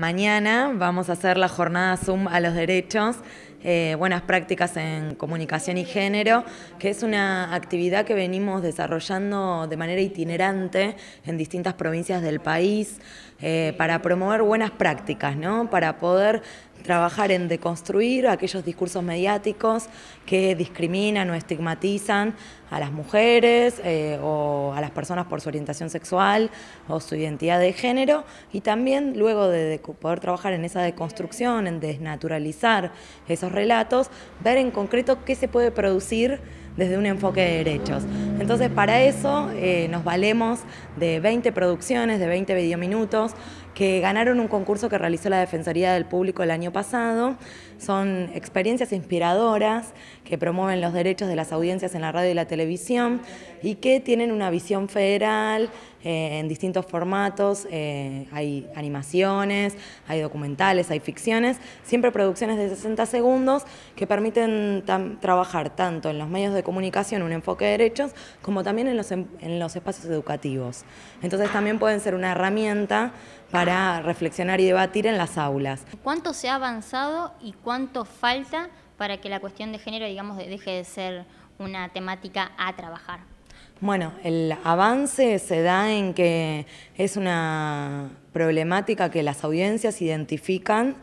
Mañana vamos a hacer la jornada Zoom a los derechos eh, buenas Prácticas en Comunicación y Género, que es una actividad que venimos desarrollando de manera itinerante en distintas provincias del país eh, para promover buenas prácticas, para poder trabajar en deconstruir aquellos discursos mediáticos que discriminan o estigmatizan a las mujeres eh, o a las personas por su orientación sexual o su identidad de género y también luego de, poder trabajar en esa deconstrucción, en desnaturalizar esas relatos, ver en concreto qué se puede producir desde un enfoque de derechos. Entonces, para eso eh, nos valemos de 20 producciones, de 20 videominutos, que ganaron un concurso que realizó la Defensoría del Público el año pasado. Son experiencias inspiradoras que promueven los derechos de las audiencias en la radio y la televisión y que tienen una visión federal eh, en distintos formatos. Eh, hay animaciones, hay documentales, hay ficciones, siempre producciones de 60 segundos que permiten trabajar tanto en los medios de comunicación un enfoque de derechos como también en los, em-, en los espacios educativos. Entonces también pueden ser una herramienta para reflexionar y debatir en las aulas. ¿Cuánto se ha avanzado y cuánto falta para que la cuestión de género, digamos, deje de ser una temática a trabajar? Bueno, el avance se da en que es una problemática que las audiencias identifican,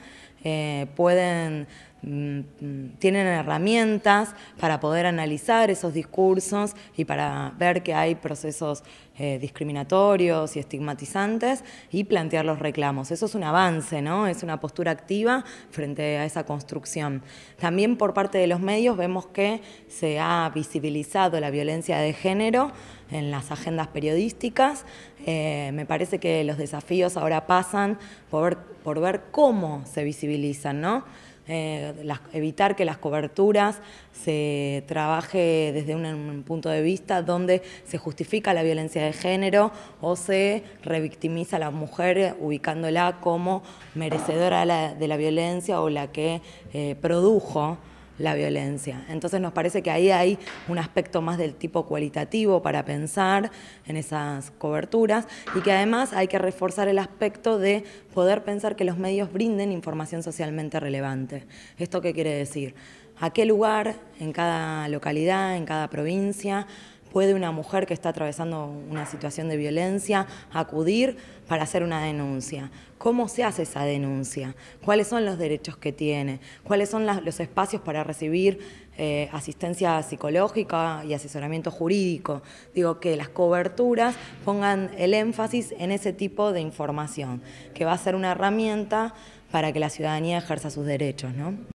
eh, pueden Mm, tienen herramientas para poder analizar esos discursos y para ver que hay procesos eh, discriminatorios y estigmatizantes y plantear los reclamos. Eso es un avance, ¿no? Es una postura activa frente a esa construcción. También por parte de los medios vemos que se ha visibilizado la violencia de género en las agendas periodísticas. Eh, me parece que los desafíos ahora pasan por, por ver cómo se visibilizan, ¿no? Eh, las, evitar que las coberturas se trabaje desde un, punto de vista donde se justifica la violencia de género o se revictimiza a la mujer ubicándola como merecedora de la, violencia o la que eh, produjo la violencia. Entonces nos parece que ahí hay un aspecto más del tipo cualitativo para pensar en esas coberturas y que además hay que reforzar el aspecto de poder pensar que los medios brinden información socialmente relevante. ¿Esto qué quiere decir? ¿A qué lugar, en cada localidad, en cada provincia? puede una mujer que está atravesando una situación de violencia acudir para hacer una denuncia. ¿Cómo se hace esa denuncia? ¿Cuáles son los derechos que tiene? ¿Cuáles son los espacios para recibir eh, asistencia psicológica y asesoramiento jurídico? Digo, que las coberturas pongan el énfasis en ese tipo de información, que va a ser una herramienta para que la ciudadanía ejerza sus derechos.